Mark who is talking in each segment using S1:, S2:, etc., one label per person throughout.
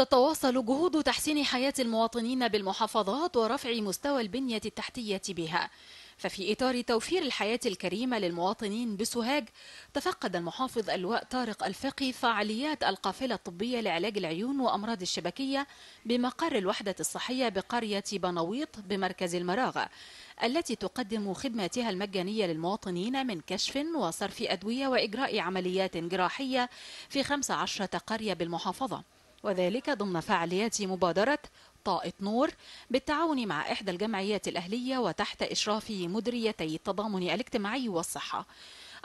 S1: تتواصل جهود تحسين حياة المواطنين بالمحافظات ورفع مستوى البنية التحتية بها ففي إطار توفير الحياة الكريمة للمواطنين بسوهاج تفقد المحافظ اللواء طارق الفقي فعاليات القافلة الطبية لعلاج العيون وأمراض الشبكية بمقر الوحدة الصحية بقرية بنويط بمركز المراغة التي تقدم خدماتها المجانية للمواطنين من كشف وصرف أدوية وإجراء عمليات جراحية في 15 قرية بالمحافظة وذلك ضمن فعاليات مبادرة طائط نور بالتعاون مع إحدى الجمعيات الأهلية وتحت إشراف مديريتي التضامن الاجتماعي والصحة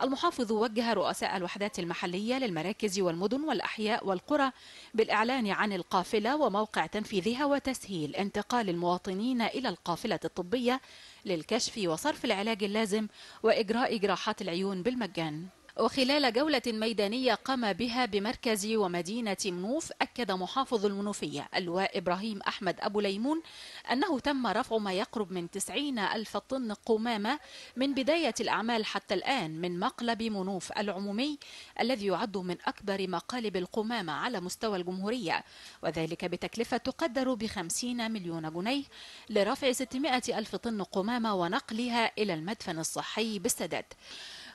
S1: المحافظ وجه رؤساء الوحدات المحلية للمراكز والمدن والأحياء والقرى بالإعلان عن القافلة وموقع تنفيذها وتسهيل انتقال المواطنين إلى القافلة الطبية للكشف وصرف العلاج اللازم وإجراء جراحات العيون بالمجان وخلال جولة ميدانية قام بها بمركز ومدينة منوف أكد محافظ المنوفية اللواء إبراهيم أحمد أبو ليمون أنه تم رفع ما يقرب من 90 ألف طن قمامة من بداية الأعمال حتى الآن من مقلب منوف العمومي الذي يعد من أكبر مقالب القمامة على مستوى الجمهورية وذلك بتكلفة تقدر ب 50 مليون جنيه لرفع 600 ألف طن قمامة ونقلها إلى المدفن الصحي بالسداد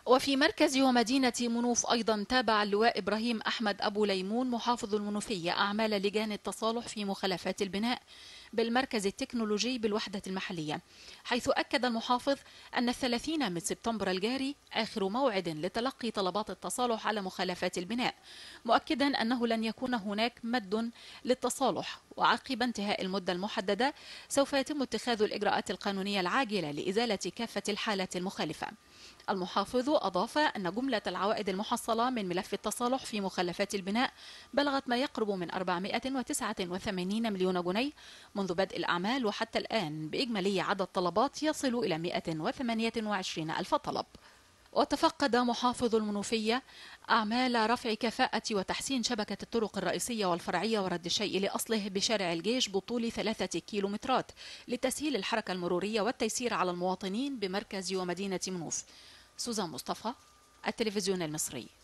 S1: وفي مركز ومدينة منوف أيضا تابع اللواء إبراهيم أحمد أبو ليمون محافظ المنوفية أعمال لجان التصالح في مخالفات البناء بالمركز التكنولوجي بالوحدة المحلية حيث أكد المحافظ أن الثلاثين من سبتمبر الجاري آخر موعد لتلقي طلبات التصالح على مخالفات البناء مؤكدا أنه لن يكون هناك مد للتصالح وعقب انتهاء المدة المحددة سوف يتم اتخاذ الإجراءات القانونية العاجلة لإزالة كافة الحالات المخالفة المحافظ أضاف أن جملة العوائد المحصلة من ملف التصالح في مخلفات البناء بلغت ما يقرب من 489 مليون جنيه منذ بدء الأعمال وحتى الآن بإجمالي عدد طلبات يصل إلى 128 ألف طلب وتفقد محافظ المنوفية أعمال رفع كفاءة وتحسين شبكة الطرق الرئيسية والفرعية ورد الشيء لأصله بشارع الجيش بطول ثلاثة كيلومترات لتسهيل الحركة المرورية والتيسير على المواطنين بمركز ومدينة منوف سوزان مصطفى التلفزيون المصري